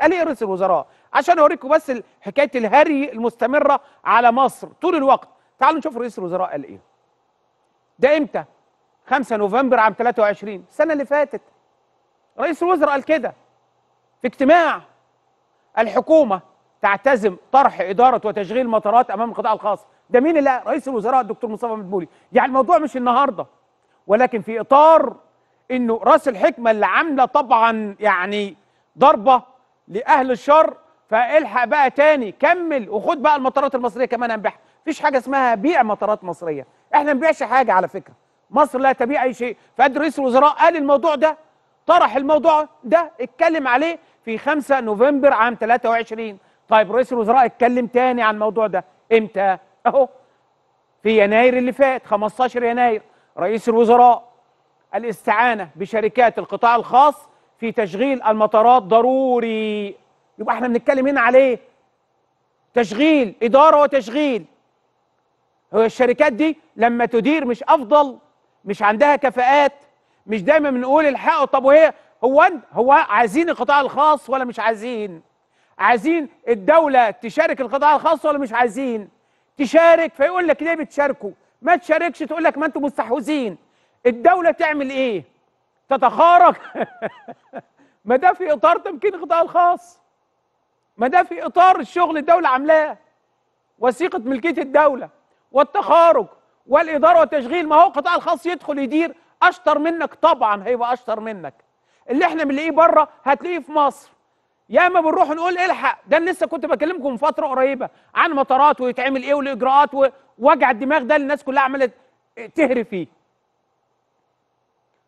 قال ايه رئيس الوزراء عشان اوريكم بس حكايه الهري المستمره على مصر طول الوقت تعالوا نشوف رئيس الوزراء قال ايه ده امتى 5 نوفمبر عام 23 السنه اللي فاتت رئيس الوزراء قال كده في اجتماع الحكومه تعتزم طرح اداره وتشغيل مطارات امام القطاع الخاص ده مين اللي رئيس الوزراء الدكتور مصطفى مدبولي يعني الموضوع مش النهارده ولكن في اطار انه راس الحكمه اللي عامله طبعا يعني ضربه لأهل الشر فالحق بقى تاني كمل وخد بقى المطارات المصرية كمان هنبيعها مفيش حاجة اسمها بيع مطارات مصرية احنا ما نبيعش حاجة على فكرة مصر لا تبيع أي شيء فقد رئيس الوزراء قال الموضوع ده طرح الموضوع ده اتكلم عليه في 5 نوفمبر عام 23 طيب رئيس الوزراء اتكلم تاني عن الموضوع ده امتى اهو في يناير اللي فات 15 يناير رئيس الوزراء الاستعانة بشركات القطاع الخاص في تشغيل المطارات ضروري يبقى احنا بنتكلم هنا عليه إيه؟ تشغيل إدارة وتشغيل هو الشركات دي لما تدير مش أفضل مش عندها كفاءات مش دايما بنقول الحقوا طب وهي هو هو عايزين القطاع الخاص ولا مش عايزين؟ عايزين الدولة تشارك القطاع الخاص ولا مش عايزين؟ تشارك فيقول لك ليه بتشاركوا؟ ما تشاركش تقول لك ما انتم مستحوذين. الدولة تعمل ايه؟ تتخارج ما ده في اطار تمكين القطاع الخاص ما ده في اطار الشغل الدوله عاملاه وثيقه ملكيه الدوله والتخارج والاداره والتشغيل ما هو القطاع الخاص يدخل يدير اشطر منك طبعا هيبقى اشطر منك اللي احنا بنلاقيه بره هتلاقيه في مصر يا اما بنروح نقول الحق ده انا لسه كنت بكلمكم من فتره قريبه عن مطارات ويتعمل ايه والاجراءات ووجع الدماغ ده اللي الناس كلها عملت تهري فيه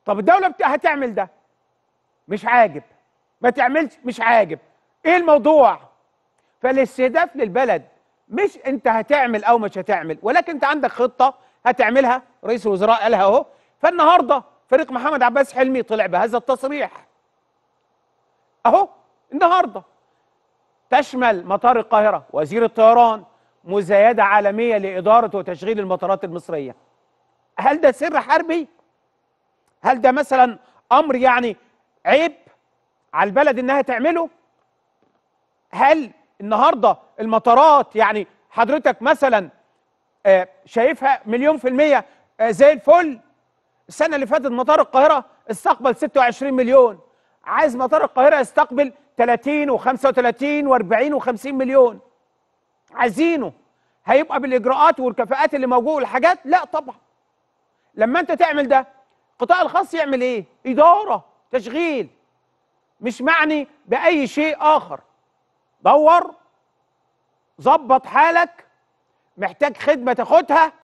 طب الدوله بت... هتعمل ده مش عاجب ما تعملش مش عاجب ايه الموضوع فالاستهداف للبلد مش انت هتعمل او مش هتعمل ولكن انت عندك خطه هتعملها رئيس الوزراء قالها اهو فالنهارده فريق محمد عباس حلمي طلع بهذا التصريح اهو النهارده تشمل مطار القاهره وزير الطيران مزايده عالميه لاداره وتشغيل المطارات المصريه هل ده سر حربي هل ده مثلا امر يعني عيب على البلد انها تعمله هل النهارده المطارات يعني حضرتك مثلا آه، شايفها مليون في المية آه، زي الفل السنة اللي فاتت مطار القاهرة استقبل 26 مليون عايز مطار القاهرة يستقبل 30 و35 و40 و50 مليون عايزينه هيبقى بالإجراءات والكفاءات اللي موجودة والحاجات لا طبعا لما أنت تعمل ده القطاع الخاص يعمل ايه اداره تشغيل مش معني باي شيء اخر دور ظبط حالك محتاج خدمه تاخدها